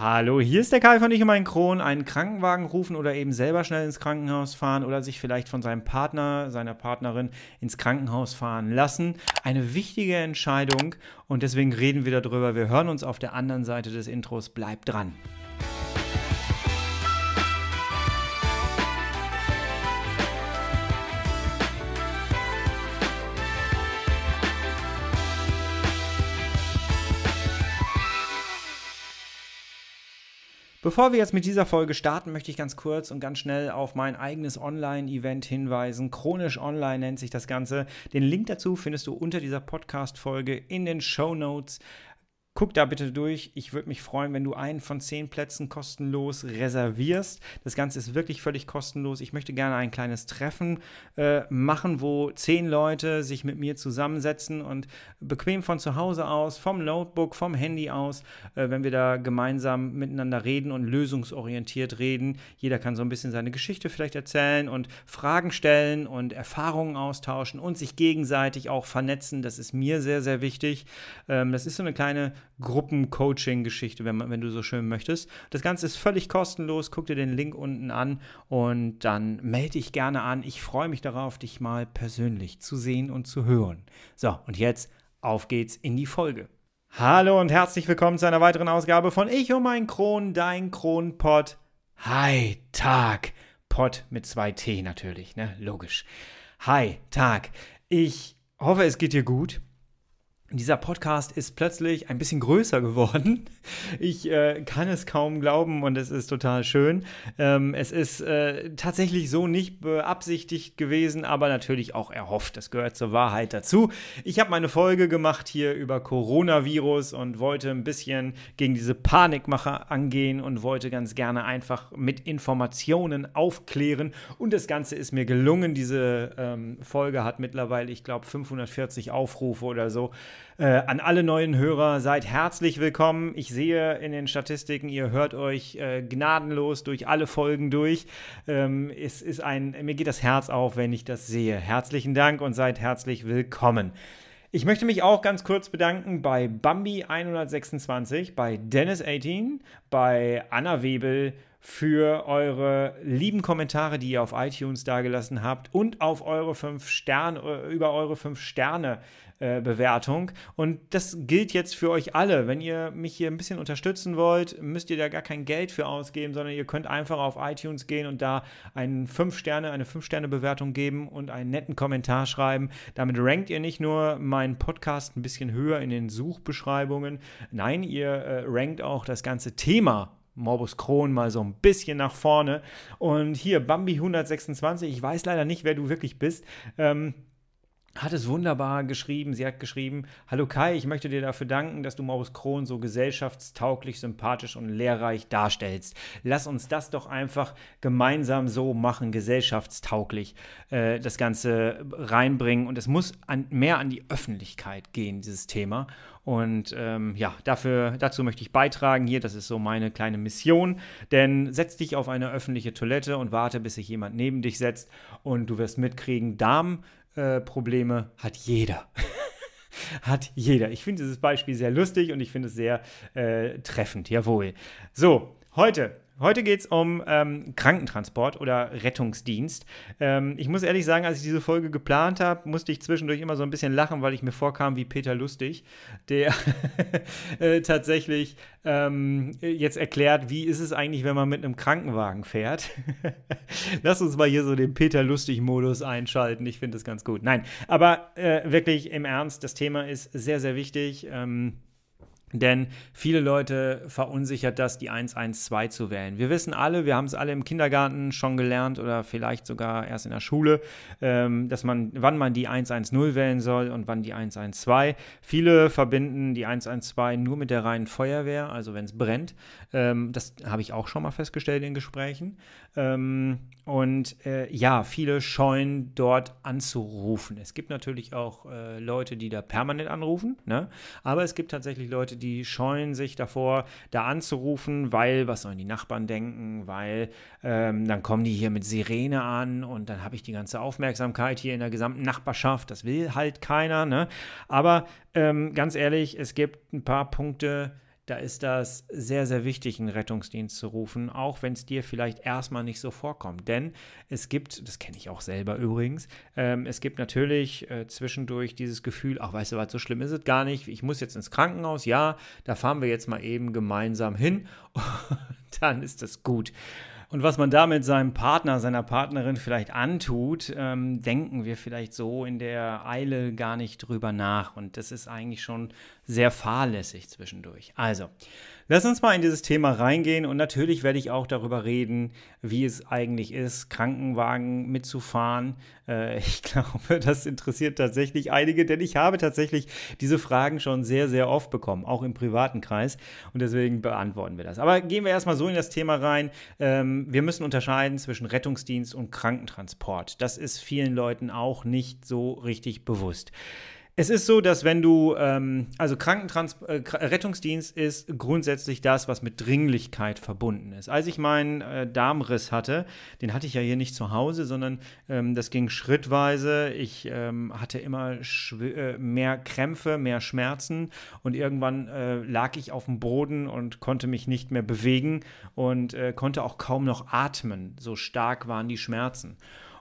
Hallo, hier ist der Kai von Ich und mein Kron. Einen Krankenwagen rufen oder eben selber schnell ins Krankenhaus fahren oder sich vielleicht von seinem Partner, seiner Partnerin ins Krankenhaus fahren lassen. Eine wichtige Entscheidung und deswegen reden wir darüber. Wir hören uns auf der anderen Seite des Intros. Bleibt dran. Bevor wir jetzt mit dieser Folge starten, möchte ich ganz kurz und ganz schnell auf mein eigenes Online-Event hinweisen. Chronisch Online nennt sich das Ganze. Den Link dazu findest du unter dieser Podcast-Folge in den Show Notes. Guck da bitte durch. Ich würde mich freuen, wenn du einen von zehn Plätzen kostenlos reservierst. Das Ganze ist wirklich völlig kostenlos. Ich möchte gerne ein kleines Treffen äh, machen, wo zehn Leute sich mit mir zusammensetzen und bequem von zu Hause aus, vom Notebook, vom Handy aus, äh, wenn wir da gemeinsam miteinander reden und lösungsorientiert reden. Jeder kann so ein bisschen seine Geschichte vielleicht erzählen und Fragen stellen und Erfahrungen austauschen und sich gegenseitig auch vernetzen. Das ist mir sehr, sehr wichtig. Ähm, das ist so eine kleine Gruppencoaching-Geschichte, wenn, wenn du so schön möchtest. Das Ganze ist völlig kostenlos. Guck dir den Link unten an und dann melde dich gerne an. Ich freue mich darauf, dich mal persönlich zu sehen und zu hören. So, und jetzt auf geht's in die Folge. Hallo und herzlich willkommen zu einer weiteren Ausgabe von Ich und mein Kron, dein Kronpott. Hi, Tag. Pott mit zwei T natürlich, ne? Logisch. Hi, Tag. Ich hoffe, es geht dir gut dieser Podcast ist plötzlich ein bisschen größer geworden. Ich äh, kann es kaum glauben und es ist total schön. Ähm, es ist äh, tatsächlich so nicht beabsichtigt gewesen, aber natürlich auch erhofft. Das gehört zur Wahrheit dazu. Ich habe meine Folge gemacht hier über Coronavirus und wollte ein bisschen gegen diese Panikmacher angehen und wollte ganz gerne einfach mit Informationen aufklären. Und das Ganze ist mir gelungen. Diese ähm, Folge hat mittlerweile, ich glaube, 540 Aufrufe oder so. Äh, an alle neuen Hörer seid herzlich willkommen. Ich sehe in den Statistiken, ihr hört euch äh, gnadenlos durch alle Folgen durch. Ähm, es ist ein, mir geht das Herz auf, wenn ich das sehe. Herzlichen Dank und seid herzlich willkommen. Ich möchte mich auch ganz kurz bedanken bei Bambi 126, bei Dennis 18, bei Anna Webel, für eure lieben Kommentare, die ihr auf iTunes dagelassen habt und auf eure fünf Sterne, äh, über eure fünf Sterne äh, Bewertung. Und das gilt jetzt für euch alle. Wenn ihr mich hier ein bisschen unterstützen wollt, müsst ihr da gar kein Geld für ausgeben, sondern ihr könnt einfach auf iTunes gehen und da einen fünf Sterne, eine fünf Sterne Bewertung geben und einen netten Kommentar schreiben. Damit rankt ihr nicht nur meinen Podcast ein bisschen höher in den Suchbeschreibungen. Nein, ihr äh, rankt auch das ganze Thema Morbus Crohn mal so ein bisschen nach vorne. Und hier Bambi 126, ich weiß leider nicht, wer du wirklich bist. Ähm, hat es wunderbar geschrieben. Sie hat geschrieben: Hallo Kai, ich möchte dir dafür danken, dass du Maurice Krohn so gesellschaftstauglich, sympathisch und lehrreich darstellst. Lass uns das doch einfach gemeinsam so machen, gesellschaftstauglich äh, das Ganze reinbringen. Und es muss an, mehr an die Öffentlichkeit gehen, dieses Thema. Und ähm, ja, dafür, dazu möchte ich beitragen hier. Das ist so meine kleine Mission. Denn setz dich auf eine öffentliche Toilette und warte, bis sich jemand neben dich setzt. Und du wirst mitkriegen, Damen Probleme hat jeder. hat jeder. Ich finde dieses Beispiel sehr lustig und ich finde es sehr äh, treffend. Jawohl. So, heute Heute geht es um ähm, Krankentransport oder Rettungsdienst. Ähm, ich muss ehrlich sagen, als ich diese Folge geplant habe, musste ich zwischendurch immer so ein bisschen lachen, weil ich mir vorkam wie Peter Lustig, der äh, tatsächlich ähm, jetzt erklärt, wie ist es eigentlich, wenn man mit einem Krankenwagen fährt. Lass uns mal hier so den Peter Lustig-Modus einschalten. Ich finde das ganz gut. Nein, aber äh, wirklich im Ernst, das Thema ist sehr, sehr wichtig. Ähm, denn viele Leute verunsichert das, die 112 zu wählen. Wir wissen alle, wir haben es alle im Kindergarten schon gelernt oder vielleicht sogar erst in der Schule, ähm, dass man, wann man die 110 wählen soll und wann die 112. Viele verbinden die 112 nur mit der reinen Feuerwehr, also wenn es brennt. Ähm, das habe ich auch schon mal festgestellt in Gesprächen. Ähm, und äh, ja, viele scheuen dort anzurufen. Es gibt natürlich auch äh, Leute, die da permanent anrufen, ne? aber es gibt tatsächlich Leute, die scheuen sich davor, da anzurufen, weil, was sollen die Nachbarn denken, weil ähm, dann kommen die hier mit Sirene an und dann habe ich die ganze Aufmerksamkeit hier in der gesamten Nachbarschaft. Das will halt keiner. Ne? Aber ähm, ganz ehrlich, es gibt ein paar Punkte, da ist das sehr, sehr wichtig, einen Rettungsdienst zu rufen, auch wenn es dir vielleicht erstmal nicht so vorkommt. Denn es gibt, das kenne ich auch selber übrigens, ähm, es gibt natürlich äh, zwischendurch dieses Gefühl, ach, weißt du was, so schlimm ist es gar nicht, ich muss jetzt ins Krankenhaus, ja, da fahren wir jetzt mal eben gemeinsam hin und dann ist das gut. Und was man damit seinem Partner, seiner Partnerin vielleicht antut, ähm, denken wir vielleicht so in der Eile gar nicht drüber nach. Und das ist eigentlich schon sehr fahrlässig zwischendurch. Also, Lass uns mal in dieses Thema reingehen und natürlich werde ich auch darüber reden, wie es eigentlich ist, Krankenwagen mitzufahren. Äh, ich glaube, das interessiert tatsächlich einige, denn ich habe tatsächlich diese Fragen schon sehr, sehr oft bekommen, auch im privaten Kreis und deswegen beantworten wir das. Aber gehen wir erstmal so in das Thema rein. Ähm, wir müssen unterscheiden zwischen Rettungsdienst und Krankentransport. Das ist vielen Leuten auch nicht so richtig bewusst. Es ist so, dass wenn du, ähm, also Krankentrans äh, äh, Rettungsdienst ist grundsätzlich das, was mit Dringlichkeit verbunden ist. Als ich meinen äh, Darmriss hatte, den hatte ich ja hier nicht zu Hause, sondern ähm, das ging schrittweise. Ich ähm, hatte immer äh, mehr Krämpfe, mehr Schmerzen und irgendwann äh, lag ich auf dem Boden und konnte mich nicht mehr bewegen und äh, konnte auch kaum noch atmen. So stark waren die Schmerzen.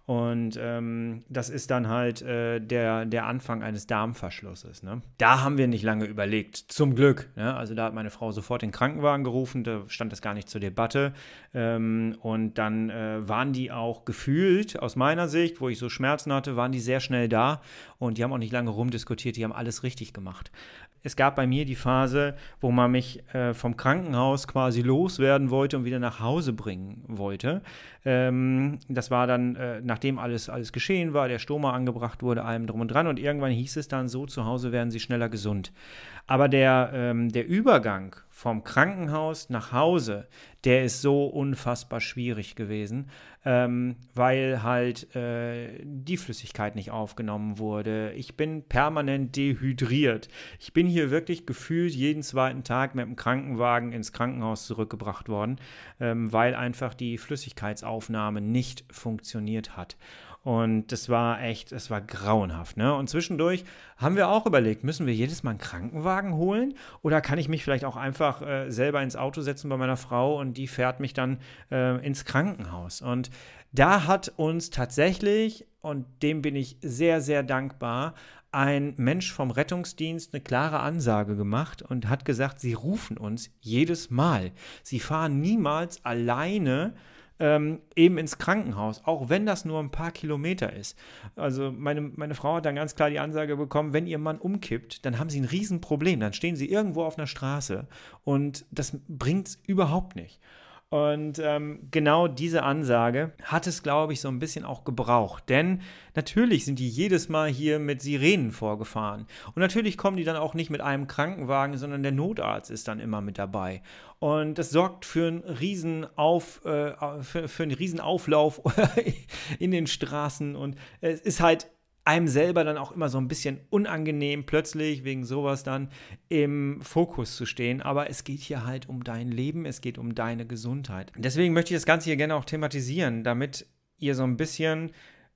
Und ähm, das ist dann halt äh, der, der Anfang eines Darmverschlusses. Ne? Da haben wir nicht lange überlegt, zum Glück. Ne? Also da hat meine Frau sofort den Krankenwagen gerufen, da stand das gar nicht zur Debatte. Ähm, und dann äh, waren die auch gefühlt, aus meiner Sicht, wo ich so Schmerzen hatte, waren die sehr schnell da. Und die haben auch nicht lange rumdiskutiert, die haben alles richtig gemacht es gab bei mir die Phase, wo man mich äh, vom Krankenhaus quasi loswerden wollte und wieder nach Hause bringen wollte. Ähm, das war dann, äh, nachdem alles, alles geschehen war, der Stoma angebracht wurde, allem drum und dran. Und irgendwann hieß es dann so, zu Hause werden sie schneller gesund. Aber der, ähm, der Übergang vom Krankenhaus nach Hause, der ist so unfassbar schwierig gewesen, ähm, weil halt äh, die Flüssigkeit nicht aufgenommen wurde. Ich bin permanent dehydriert. Ich bin hier wirklich gefühlt jeden zweiten Tag mit dem Krankenwagen ins Krankenhaus zurückgebracht worden, ähm, weil einfach die Flüssigkeitsaufnahme nicht funktioniert hat. Und das war echt, es war grauenhaft. Ne? Und zwischendurch haben wir auch überlegt, müssen wir jedes Mal einen Krankenwagen holen? Oder kann ich mich vielleicht auch einfach äh, selber ins Auto setzen bei meiner Frau und die fährt mich dann äh, ins Krankenhaus? Und da hat uns tatsächlich, und dem bin ich sehr, sehr dankbar, ein Mensch vom Rettungsdienst eine klare Ansage gemacht und hat gesagt, sie rufen uns jedes Mal. Sie fahren niemals alleine ähm, eben ins Krankenhaus, auch wenn das nur ein paar Kilometer ist. Also meine, meine Frau hat dann ganz klar die Ansage bekommen, wenn ihr Mann umkippt, dann haben sie ein Riesenproblem, dann stehen sie irgendwo auf einer Straße und das bringt es überhaupt nicht. Und ähm, genau diese Ansage hat es, glaube ich, so ein bisschen auch gebraucht. Denn natürlich sind die jedes Mal hier mit Sirenen vorgefahren. Und natürlich kommen die dann auch nicht mit einem Krankenwagen, sondern der Notarzt ist dann immer mit dabei. Und das sorgt für einen riesen, äh, für, für einen riesen Auflauf in den Straßen. Und es ist halt einem selber dann auch immer so ein bisschen unangenehm, plötzlich wegen sowas dann im Fokus zu stehen. Aber es geht hier halt um dein Leben, es geht um deine Gesundheit. Deswegen möchte ich das Ganze hier gerne auch thematisieren, damit ihr so ein bisschen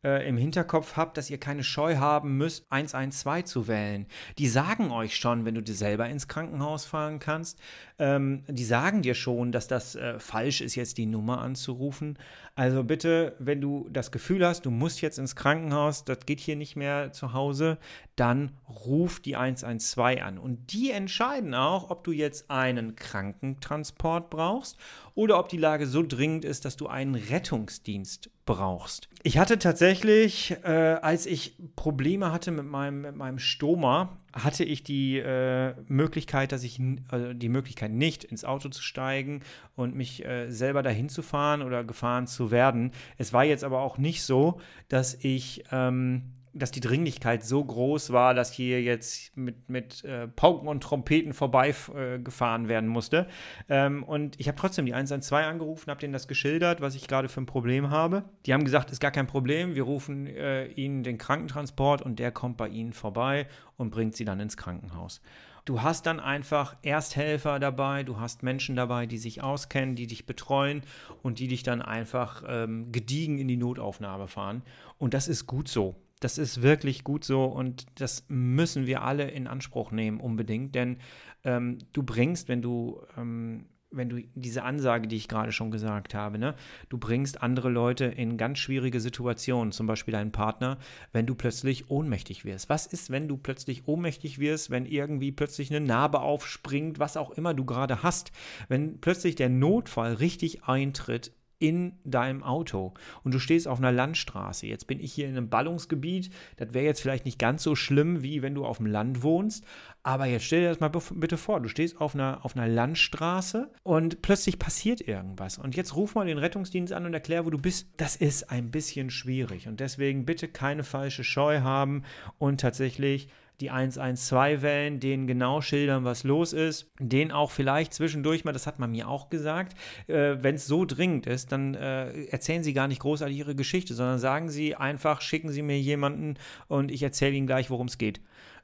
äh, im Hinterkopf habt, dass ihr keine Scheu haben müsst, 112 zu wählen. Die sagen euch schon, wenn du dir selber ins Krankenhaus fahren kannst, ähm, die sagen dir schon, dass das äh, falsch ist, jetzt die Nummer anzurufen. Also bitte, wenn du das Gefühl hast, du musst jetzt ins Krankenhaus, das geht hier nicht mehr zu Hause, dann ruf die 112 an. Und die entscheiden auch, ob du jetzt einen Krankentransport brauchst oder ob die Lage so dringend ist, dass du einen Rettungsdienst brauchst. Ich hatte tatsächlich, äh, als ich Probleme hatte mit meinem, mit meinem Stoma, hatte ich die äh, Möglichkeit, dass ich also die Möglichkeit nicht ins Auto zu steigen und mich äh, selber dahin zu fahren oder gefahren zu werden. Es war jetzt aber auch nicht so, dass ich ähm, dass die Dringlichkeit so groß war, dass hier jetzt mit, mit äh, Pauken und Trompeten vorbeigefahren äh, werden musste. Ähm, und ich habe trotzdem die 112 angerufen, habe denen das geschildert, was ich gerade für ein Problem habe. Die haben gesagt, ist gar kein Problem, wir rufen äh, ihnen den Krankentransport und der kommt bei ihnen vorbei und bringt sie dann ins Krankenhaus. Du hast dann einfach Ersthelfer dabei, du hast Menschen dabei, die sich auskennen, die dich betreuen und die dich dann einfach ähm, gediegen in die Notaufnahme fahren. Und das ist gut so. Das ist wirklich gut so und das müssen wir alle in Anspruch nehmen unbedingt, denn ähm, du bringst, wenn du ähm, wenn du diese Ansage, die ich gerade schon gesagt habe, ne, du bringst andere Leute in ganz schwierige Situationen, zum Beispiel deinen Partner, wenn du plötzlich ohnmächtig wirst. Was ist, wenn du plötzlich ohnmächtig wirst, wenn irgendwie plötzlich eine Narbe aufspringt, was auch immer du gerade hast, wenn plötzlich der Notfall richtig eintritt in deinem Auto und du stehst auf einer Landstraße. Jetzt bin ich hier in einem Ballungsgebiet. Das wäre jetzt vielleicht nicht ganz so schlimm, wie wenn du auf dem Land wohnst. Aber jetzt stell dir das mal bitte vor. Du stehst auf einer, auf einer Landstraße und plötzlich passiert irgendwas. Und jetzt ruf mal den Rettungsdienst an und erklär, wo du bist. Das ist ein bisschen schwierig. Und deswegen bitte keine falsche Scheu haben und tatsächlich die 112 wählen, denen genau schildern, was los ist, denen auch vielleicht zwischendurch mal, das hat man mir auch gesagt, äh, wenn es so dringend ist, dann äh, erzählen sie gar nicht großartig ihre Geschichte, sondern sagen sie einfach, schicken sie mir jemanden und ich erzähle ihnen gleich, worum es geht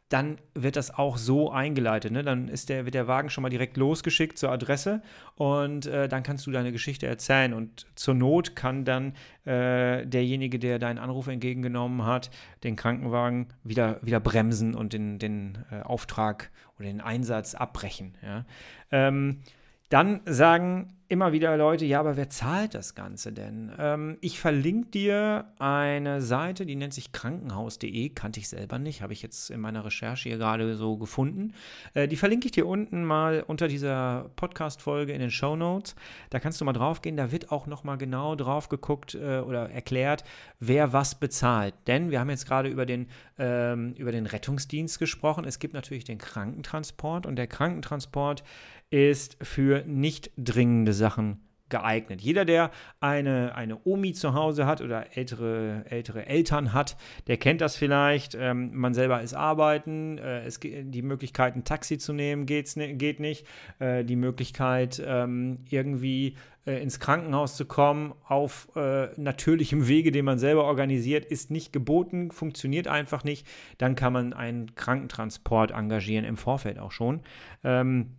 dann wird das auch so eingeleitet. Ne? Dann ist der, wird der Wagen schon mal direkt losgeschickt zur Adresse und äh, dann kannst du deine Geschichte erzählen. Und zur Not kann dann äh, derjenige, der deinen Anruf entgegengenommen hat, den Krankenwagen wieder, wieder bremsen und den, den äh, Auftrag oder den Einsatz abbrechen. Ja? Ähm, dann sagen immer wieder Leute, ja, aber wer zahlt das Ganze denn? Ähm, ich verlinke dir eine Seite, die nennt sich krankenhaus.de, kannte ich selber nicht, habe ich jetzt in meiner Recherche hier gerade so gefunden. Äh, die verlinke ich dir unten mal unter dieser Podcast-Folge in den Show Notes. Da kannst du mal drauf gehen, da wird auch nochmal genau drauf geguckt äh, oder erklärt, wer was bezahlt. Denn wir haben jetzt gerade über, den, ähm, über den Rettungsdienst gesprochen. Es gibt natürlich den Krankentransport und der Krankentransport ist für nicht dringende Sachen geeignet. Jeder, der eine, eine Omi zu Hause hat oder ältere, ältere Eltern hat, der kennt das vielleicht. Ähm, man selber ist arbeiten, äh, es, die Möglichkeit, ein Taxi zu nehmen, geht's, geht nicht. Äh, die Möglichkeit, ähm, irgendwie äh, ins Krankenhaus zu kommen auf äh, natürlichem Wege, den man selber organisiert, ist nicht geboten, funktioniert einfach nicht. Dann kann man einen Krankentransport engagieren, im Vorfeld auch schon. Ähm,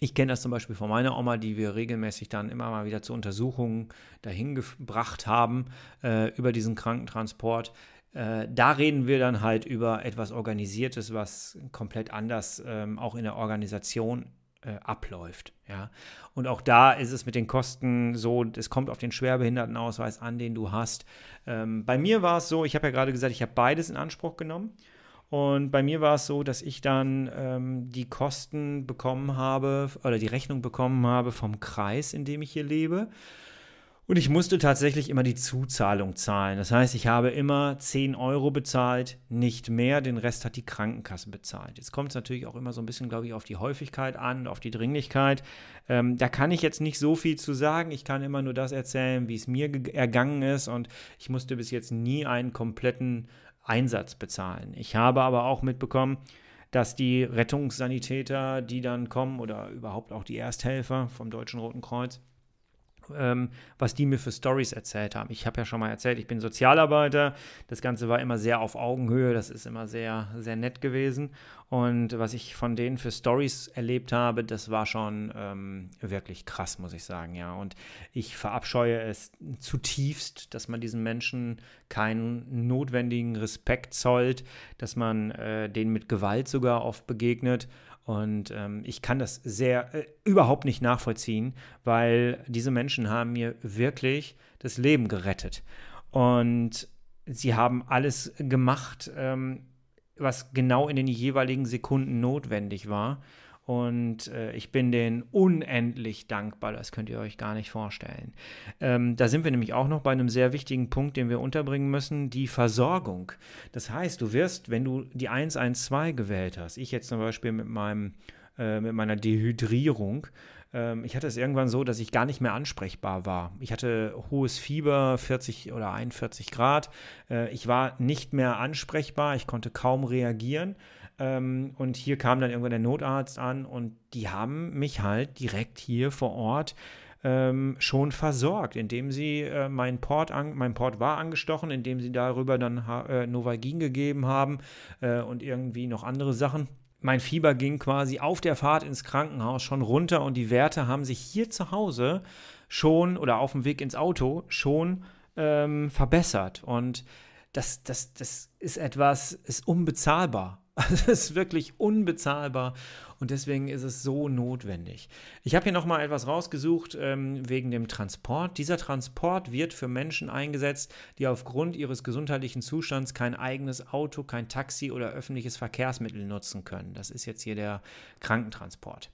ich kenne das zum Beispiel von meiner Oma, die wir regelmäßig dann immer mal wieder zu Untersuchungen dahin gebracht haben äh, über diesen Krankentransport. Äh, da reden wir dann halt über etwas Organisiertes, was komplett anders ähm, auch in der Organisation äh, abläuft. Ja? Und auch da ist es mit den Kosten so, es kommt auf den Schwerbehindertenausweis an, den du hast. Ähm, bei mir war es so, ich habe ja gerade gesagt, ich habe beides in Anspruch genommen. Und bei mir war es so, dass ich dann ähm, die Kosten bekommen habe oder die Rechnung bekommen habe vom Kreis, in dem ich hier lebe. Und ich musste tatsächlich immer die Zuzahlung zahlen. Das heißt, ich habe immer 10 Euro bezahlt, nicht mehr. Den Rest hat die Krankenkasse bezahlt. Jetzt kommt es natürlich auch immer so ein bisschen, glaube ich, auf die Häufigkeit an, auf die Dringlichkeit. Ähm, da kann ich jetzt nicht so viel zu sagen. Ich kann immer nur das erzählen, wie es mir ergangen ist. Und ich musste bis jetzt nie einen kompletten Einsatz bezahlen. Ich habe aber auch mitbekommen, dass die Rettungssanitäter, die dann kommen oder überhaupt auch die Ersthelfer vom Deutschen Roten Kreuz, ähm, was die mir für Stories erzählt haben. Ich habe ja schon mal erzählt, ich bin Sozialarbeiter. Das Ganze war immer sehr auf Augenhöhe. Das ist immer sehr, sehr nett gewesen. Und was ich von denen für Stories erlebt habe, das war schon ähm, wirklich krass, muss ich sagen. Ja, und ich verabscheue es zutiefst, dass man diesen Menschen keinen notwendigen Respekt zollt, dass man äh, denen mit Gewalt sogar oft begegnet. Und ähm, ich kann das sehr äh, überhaupt nicht nachvollziehen, weil diese Menschen haben mir wirklich das Leben gerettet. Und sie haben alles gemacht, ähm, was genau in den jeweiligen Sekunden notwendig war. Und äh, ich bin denen unendlich dankbar, das könnt ihr euch gar nicht vorstellen. Ähm, da sind wir nämlich auch noch bei einem sehr wichtigen Punkt, den wir unterbringen müssen, die Versorgung. Das heißt, du wirst, wenn du die 112 gewählt hast, ich jetzt zum Beispiel mit, meinem, äh, mit meiner Dehydrierung, ähm, ich hatte es irgendwann so, dass ich gar nicht mehr ansprechbar war. Ich hatte hohes Fieber, 40 oder 41 Grad. Äh, ich war nicht mehr ansprechbar, ich konnte kaum reagieren ähm, und hier kam dann irgendwann der Notarzt an und die haben mich halt direkt hier vor Ort ähm, schon versorgt, indem sie äh, meinen Port, an, mein Port war angestochen, indem sie darüber dann äh, Novagin gegeben haben äh, und irgendwie noch andere Sachen. Mein Fieber ging quasi auf der Fahrt ins Krankenhaus schon runter und die Werte haben sich hier zu Hause schon oder auf dem Weg ins Auto schon ähm, verbessert. Und das, das, das ist etwas, ist unbezahlbar. Also es ist wirklich unbezahlbar und deswegen ist es so notwendig. Ich habe hier nochmal etwas rausgesucht ähm, wegen dem Transport. Dieser Transport wird für Menschen eingesetzt, die aufgrund ihres gesundheitlichen Zustands kein eigenes Auto, kein Taxi oder öffentliches Verkehrsmittel nutzen können. Das ist jetzt hier der Krankentransport.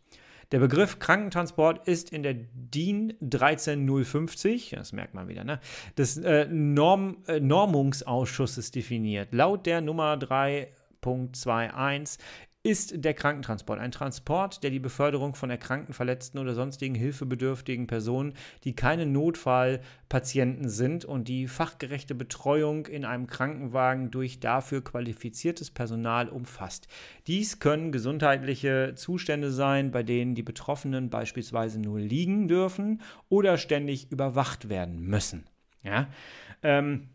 Der Begriff Krankentransport ist in der DIN 13050, das merkt man wieder, ne, des äh, Norm, äh, Normungsausschusses definiert. Laut der Nummer 3 2.21 ist der Krankentransport ein Transport, der die Beförderung von erkrankten, verletzten oder sonstigen hilfebedürftigen Personen, die keine Notfallpatienten sind und die fachgerechte Betreuung in einem Krankenwagen durch dafür qualifiziertes Personal umfasst. Dies können gesundheitliche Zustände sein, bei denen die Betroffenen beispielsweise nur liegen dürfen oder ständig überwacht werden müssen. Ja? Ähm,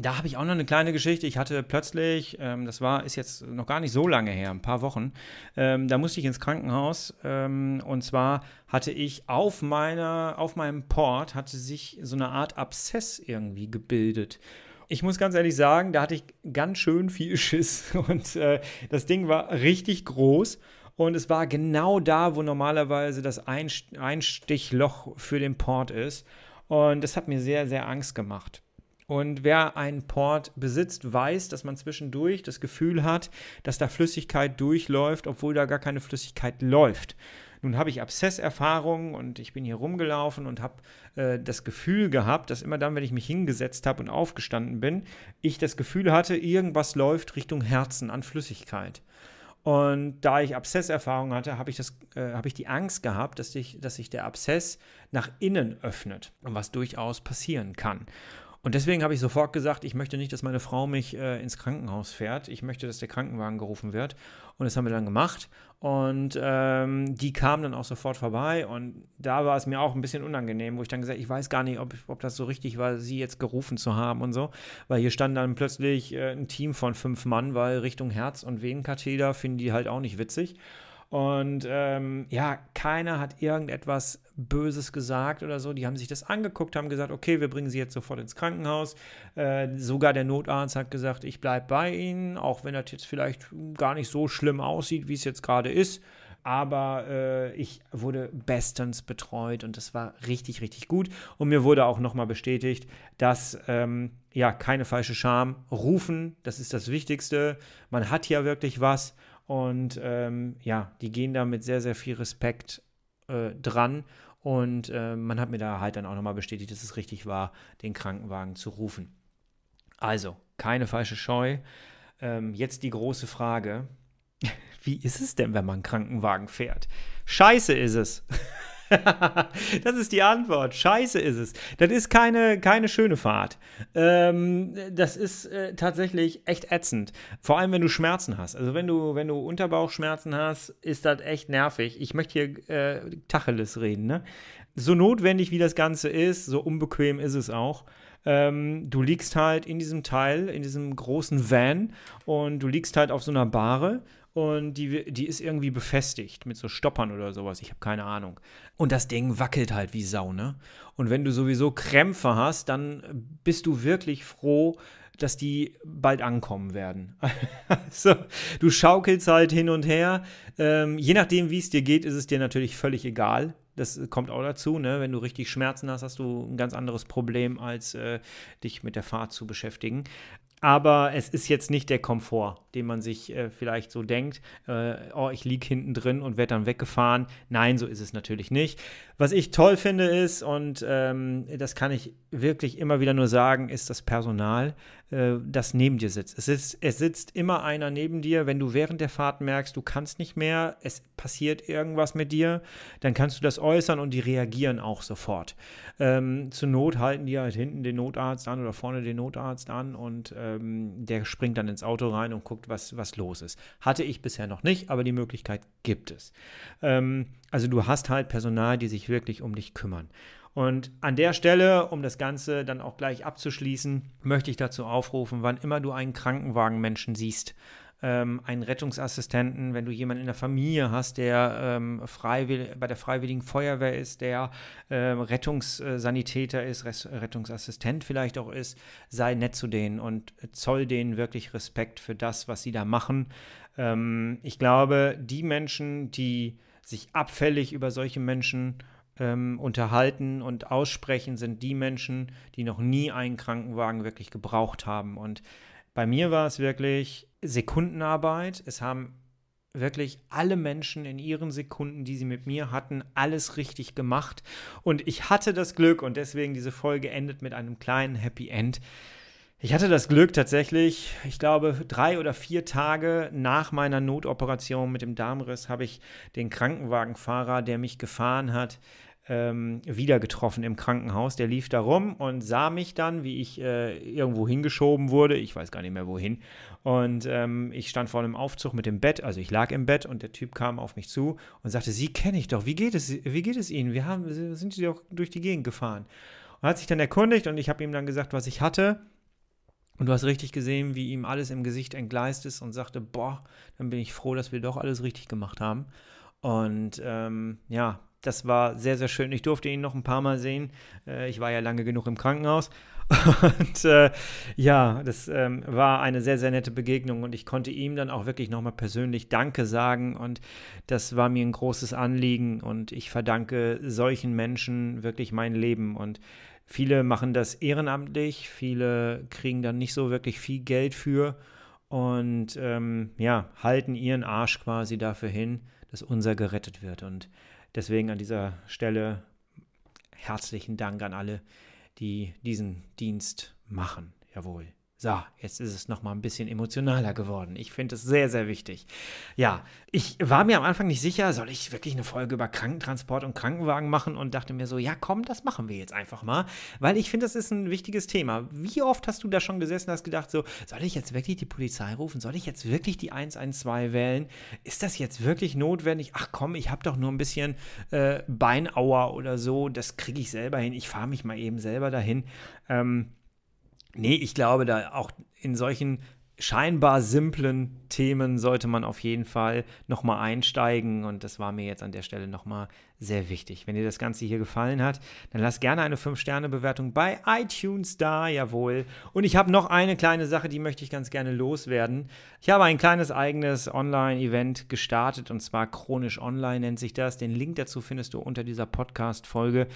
da habe ich auch noch eine kleine Geschichte. Ich hatte plötzlich, ähm, das war, ist jetzt noch gar nicht so lange her, ein paar Wochen, ähm, da musste ich ins Krankenhaus. Ähm, und zwar hatte ich auf meiner, auf meinem Port hatte sich so eine Art Abszess irgendwie gebildet. Ich muss ganz ehrlich sagen, da hatte ich ganz schön viel Schiss und äh, das Ding war richtig groß. Und es war genau da, wo normalerweise das Einstichloch für den Port ist. Und das hat mir sehr, sehr Angst gemacht. Und wer einen Port besitzt, weiß, dass man zwischendurch das Gefühl hat, dass da Flüssigkeit durchläuft, obwohl da gar keine Flüssigkeit läuft. Nun habe ich Abszesserfahrungen und ich bin hier rumgelaufen und habe äh, das Gefühl gehabt, dass immer dann, wenn ich mich hingesetzt habe und aufgestanden bin, ich das Gefühl hatte, irgendwas läuft Richtung Herzen an Flüssigkeit. Und da ich Abszesserfahrungen hatte, habe ich, das, äh, hab ich die Angst gehabt, dass, ich, dass sich der Abszess nach innen öffnet, was durchaus passieren kann. Und deswegen habe ich sofort gesagt, ich möchte nicht, dass meine Frau mich äh, ins Krankenhaus fährt. Ich möchte, dass der Krankenwagen gerufen wird. Und das haben wir dann gemacht. Und ähm, die kam dann auch sofort vorbei. Und da war es mir auch ein bisschen unangenehm, wo ich dann gesagt habe, ich weiß gar nicht, ob, ob das so richtig war, sie jetzt gerufen zu haben und so. Weil hier stand dann plötzlich äh, ein Team von fünf Mann, weil Richtung Herz- und Venenkatheter finden die halt auch nicht witzig. Und ähm, ja, keiner hat irgendetwas Böses gesagt oder so. Die haben sich das angeguckt, haben gesagt, okay, wir bringen sie jetzt sofort ins Krankenhaus. Äh, sogar der Notarzt hat gesagt, ich bleibe bei Ihnen, auch wenn das jetzt vielleicht gar nicht so schlimm aussieht, wie es jetzt gerade ist aber äh, ich wurde bestens betreut und das war richtig, richtig gut. Und mir wurde auch nochmal bestätigt, dass ähm, ja keine falsche Scham rufen, das ist das Wichtigste. Man hat ja wirklich was und ähm, ja, die gehen da mit sehr, sehr viel Respekt äh, dran. Und äh, man hat mir da halt dann auch nochmal bestätigt, dass es richtig war, den Krankenwagen zu rufen. Also, keine falsche Scheu. Ähm, jetzt die große Frage: Wie ist es denn, wenn man einen Krankenwagen fährt? Scheiße ist es. das ist die Antwort. Scheiße ist es. Das ist keine, keine schöne Fahrt. Ähm, das ist äh, tatsächlich echt ätzend. Vor allem, wenn du Schmerzen hast. Also wenn du, wenn du Unterbauchschmerzen hast, ist das echt nervig. Ich möchte hier äh, Tacheles reden. Ne? So notwendig wie das Ganze ist, so unbequem ist es auch. Ähm, du liegst halt in diesem Teil, in diesem großen Van und du liegst halt auf so einer Bahre und die, die ist irgendwie befestigt mit so Stoppern oder sowas. Ich habe keine Ahnung. Und das Ding wackelt halt wie Sau, ne? Und wenn du sowieso Krämpfe hast, dann bist du wirklich froh, dass die bald ankommen werden. also, du schaukelst halt hin und her. Ähm, je nachdem, wie es dir geht, ist es dir natürlich völlig egal. Das kommt auch dazu, ne? wenn du richtig Schmerzen hast, hast du ein ganz anderes Problem, als äh, dich mit der Fahrt zu beschäftigen. Aber es ist jetzt nicht der Komfort, den man sich äh, vielleicht so denkt, äh, oh, ich liege hinten drin und werde dann weggefahren. Nein, so ist es natürlich nicht. Was ich toll finde ist, und ähm, das kann ich wirklich immer wieder nur sagen, ist das Personal, äh, das neben dir sitzt. Es, ist, es sitzt immer einer neben dir. Wenn du während der Fahrt merkst, du kannst nicht mehr, es passiert irgendwas mit dir, dann kannst du das äußern und die reagieren auch sofort. Ähm, zur Not halten die halt hinten den Notarzt an oder vorne den Notarzt an und ähm, der springt dann ins Auto rein und guckt, was, was los ist. Hatte ich bisher noch nicht, aber die Möglichkeit gibt es. Ähm, also du hast halt Personal, die sich wirklich um dich kümmern. Und an der Stelle, um das Ganze dann auch gleich abzuschließen, möchte ich dazu aufrufen, wann immer du einen Krankenwagenmenschen siehst, ähm, einen Rettungsassistenten, wenn du jemanden in der Familie hast, der ähm, bei der Freiwilligen Feuerwehr ist, der ähm, Rettungssanitäter ist, Res Rettungsassistent vielleicht auch ist, sei nett zu denen und zoll denen wirklich Respekt für das, was sie da machen. Ähm, ich glaube, die Menschen, die sich abfällig über solche Menschen ähm, unterhalten und aussprechen, sind die Menschen, die noch nie einen Krankenwagen wirklich gebraucht haben. Und bei mir war es wirklich Sekundenarbeit. Es haben wirklich alle Menschen in ihren Sekunden, die sie mit mir hatten, alles richtig gemacht. Und ich hatte das Glück, und deswegen diese Folge endet mit einem kleinen Happy End. Ich hatte das Glück tatsächlich, ich glaube, drei oder vier Tage nach meiner Notoperation mit dem Darmriss habe ich den Krankenwagenfahrer, der mich gefahren hat, ähm, wieder getroffen im Krankenhaus. Der lief da rum und sah mich dann, wie ich äh, irgendwo hingeschoben wurde. Ich weiß gar nicht mehr wohin. Und ähm, ich stand vor einem Aufzug mit dem Bett, also ich lag im Bett und der Typ kam auf mich zu und sagte, Sie kenne ich doch, wie geht es, wie geht es Ihnen? Wir haben, sind Sie doch durch die Gegend gefahren. Und hat sich dann erkundigt und ich habe ihm dann gesagt, was ich hatte. Und du hast richtig gesehen, wie ihm alles im Gesicht entgleist ist und sagte, boah, dann bin ich froh, dass wir doch alles richtig gemacht haben. Und ähm, ja, das war sehr, sehr schön. Ich durfte ihn noch ein paar Mal sehen. Äh, ich war ja lange genug im Krankenhaus. Und äh, ja, das ähm, war eine sehr, sehr nette Begegnung und ich konnte ihm dann auch wirklich nochmal persönlich Danke sagen und das war mir ein großes Anliegen und ich verdanke solchen Menschen wirklich mein Leben und viele machen das ehrenamtlich, viele kriegen dann nicht so wirklich viel Geld für und ähm, ja, halten ihren Arsch quasi dafür hin, dass unser gerettet wird und Deswegen an dieser Stelle herzlichen Dank an alle, die diesen Dienst machen. Jawohl. So, jetzt ist es noch mal ein bisschen emotionaler geworden. Ich finde es sehr, sehr wichtig. Ja, ich war mir am Anfang nicht sicher, soll ich wirklich eine Folge über Krankentransport und Krankenwagen machen und dachte mir so, ja komm, das machen wir jetzt einfach mal, weil ich finde, das ist ein wichtiges Thema. Wie oft hast du da schon gesessen und hast gedacht so, soll ich jetzt wirklich die Polizei rufen? Soll ich jetzt wirklich die 112 wählen? Ist das jetzt wirklich notwendig? Ach komm, ich habe doch nur ein bisschen äh, Beinauer oder so, das kriege ich selber hin. Ich fahre mich mal eben selber dahin. Ähm, Nee, ich glaube, da auch in solchen scheinbar simplen Themen sollte man auf jeden Fall nochmal einsteigen und das war mir jetzt an der Stelle nochmal sehr wichtig. Wenn dir das Ganze hier gefallen hat, dann lass gerne eine 5-Sterne-Bewertung bei iTunes da, jawohl. Und ich habe noch eine kleine Sache, die möchte ich ganz gerne loswerden. Ich habe ein kleines eigenes Online-Event gestartet und zwar Chronisch Online nennt sich das. Den Link dazu findest du unter dieser Podcast-Folge.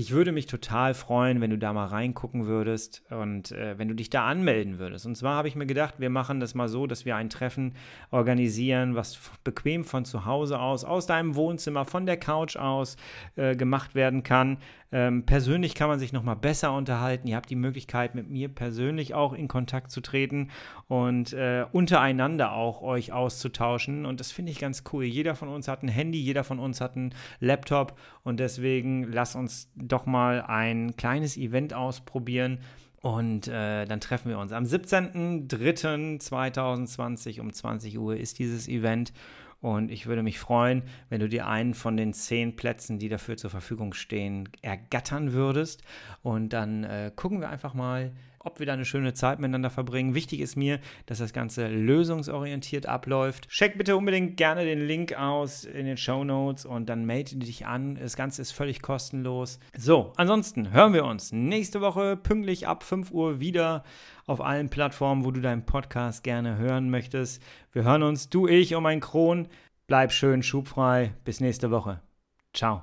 Ich würde mich total freuen, wenn du da mal reingucken würdest und äh, wenn du dich da anmelden würdest. Und zwar habe ich mir gedacht, wir machen das mal so, dass wir ein Treffen organisieren, was bequem von zu Hause aus, aus deinem Wohnzimmer, von der Couch aus äh, gemacht werden kann. Ähm, persönlich kann man sich noch mal besser unterhalten. Ihr habt die Möglichkeit, mit mir persönlich auch in Kontakt zu treten und äh, untereinander auch euch auszutauschen. Und das finde ich ganz cool. Jeder von uns hat ein Handy, jeder von uns hat einen Laptop und deswegen lass uns doch mal ein kleines Event ausprobieren. Und äh, dann treffen wir uns. Am 17.03.2020 um 20 Uhr ist dieses Event. Und ich würde mich freuen, wenn du dir einen von den zehn Plätzen, die dafür zur Verfügung stehen, ergattern würdest. Und dann äh, gucken wir einfach mal, ob wir da eine schöne Zeit miteinander verbringen. Wichtig ist mir, dass das Ganze lösungsorientiert abläuft. Check bitte unbedingt gerne den Link aus in den Show Notes und dann melde dich an. Das Ganze ist völlig kostenlos. So, ansonsten hören wir uns nächste Woche pünktlich ab 5 Uhr wieder auf allen Plattformen, wo du deinen Podcast gerne hören möchtest. Wir hören uns, du, ich und mein Kron. Bleib schön schubfrei. Bis nächste Woche. Ciao.